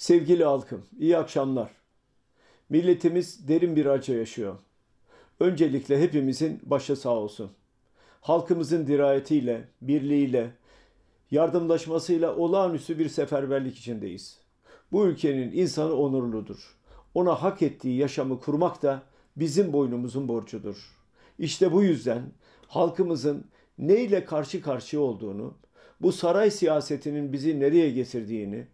Sevgili halkım, iyi akşamlar. Milletimiz derin bir acı yaşıyor. Öncelikle hepimizin başı sağ olsun. Halkımızın dirayetiyle, birliğiyle, yardımlaşmasıyla olağanüstü bir seferberlik içindeyiz. Bu ülkenin insanı onurludur. Ona hak ettiği yaşamı kurmak da bizim boynumuzun borcudur. İşte bu yüzden halkımızın neyle karşı karşıya olduğunu, bu saray siyasetinin bizi nereye getirdiğini,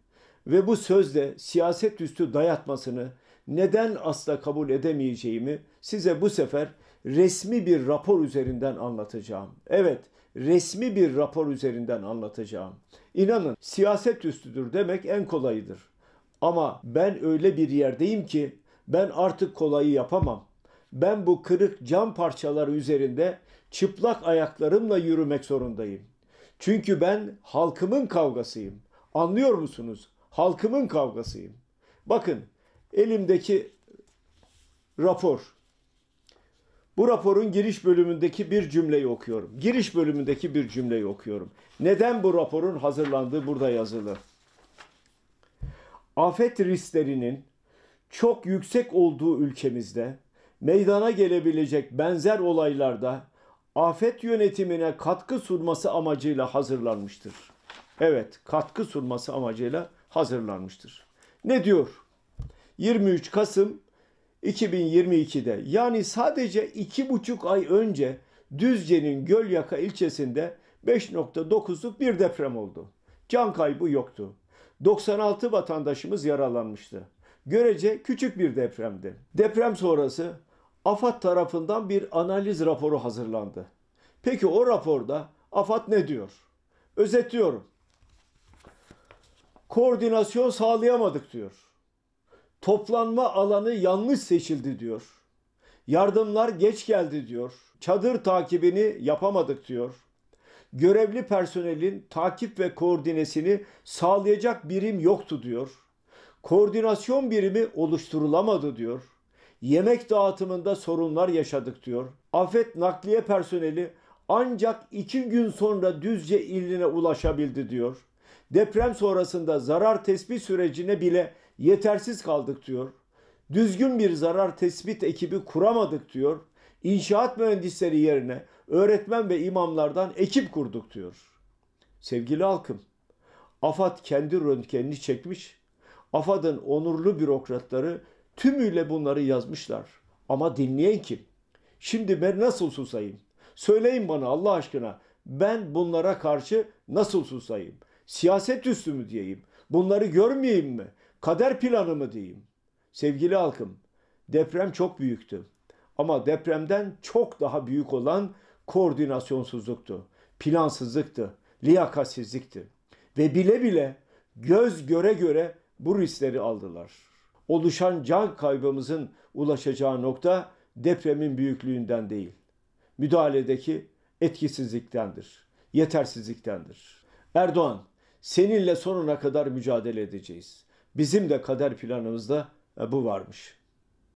ve bu sözle siyaset üstü dayatmasını neden asla kabul edemeyeceğimi size bu sefer resmi bir rapor üzerinden anlatacağım. Evet, resmi bir rapor üzerinden anlatacağım. İnanın siyaset üstüdür demek en kolayıdır. Ama ben öyle bir yerdeyim ki ben artık kolayı yapamam. Ben bu kırık cam parçaları üzerinde çıplak ayaklarımla yürümek zorundayım. Çünkü ben halkımın kavgasıyım. Anlıyor musunuz? halkımın kavgasıyım. Bakın elimdeki rapor. Bu raporun giriş bölümündeki bir cümleyi okuyorum. Giriş bölümündeki bir cümleyi okuyorum. Neden bu raporun hazırlandığı burada yazılı? Afet risklerinin çok yüksek olduğu ülkemizde meydana gelebilecek benzer olaylarda afet yönetimine katkı sunması amacıyla hazırlanmıştır. Evet, katkı sunması amacıyla hazırlanmıştır. Ne diyor? 23 Kasım 2022'de yani sadece iki buçuk ay önce Düzce'nin Gölyaka ilçesinde 5.9'luk bir deprem oldu. Can kaybı yoktu. 96 vatandaşımız yaralanmıştı. Görece küçük bir depremdi. Deprem sonrası AFAD tarafından bir analiz raporu hazırlandı. Peki o raporda AFAD ne diyor? Özetliyorum koordinasyon sağlayamadık diyor. Toplanma alanı yanlış seçildi diyor. Yardımlar geç geldi diyor. Çadır takibini yapamadık diyor. Görevli personelin takip ve koordinesini sağlayacak birim yoktu diyor. Koordinasyon birimi oluşturulamadı diyor. Yemek dağıtımında sorunlar yaşadık diyor. Afet nakliye personeli ancak iki gün sonra Düzce iline ulaşabildi diyor deprem sonrasında zarar tespit sürecine bile yetersiz kaldık diyor. Düzgün bir zarar tespit ekibi kuramadık diyor. İnşaat mühendisleri yerine öğretmen ve imamlardan ekip kurduk diyor. Sevgili halkım, AFAD kendi röntgenini çekmiş. AFAD'ın onurlu bürokratları tümüyle bunları yazmışlar. Ama dinleyen kim? Şimdi ben nasıl susayım? Söyleyin bana Allah aşkına ben bunlara karşı nasıl susayım? Siyaset üstü mü diyeyim? Bunları görmeyeyim mi? Kader planı mı diyeyim? Sevgili halkım, deprem çok büyüktü. Ama depremden çok daha büyük olan koordinasyonsuzluktu, plansızlıktı, liyakatsizlikti. Ve bile bile göz göre göre bu riskleri aldılar. Oluşan can kaybımızın ulaşacağı nokta depremin büyüklüğünden değil, müdahaledeki etkisizliktendir, yetersizliktendir. Erdoğan Seninle sonuna kadar mücadele edeceğiz. Bizim de kader planımızda e, bu varmış.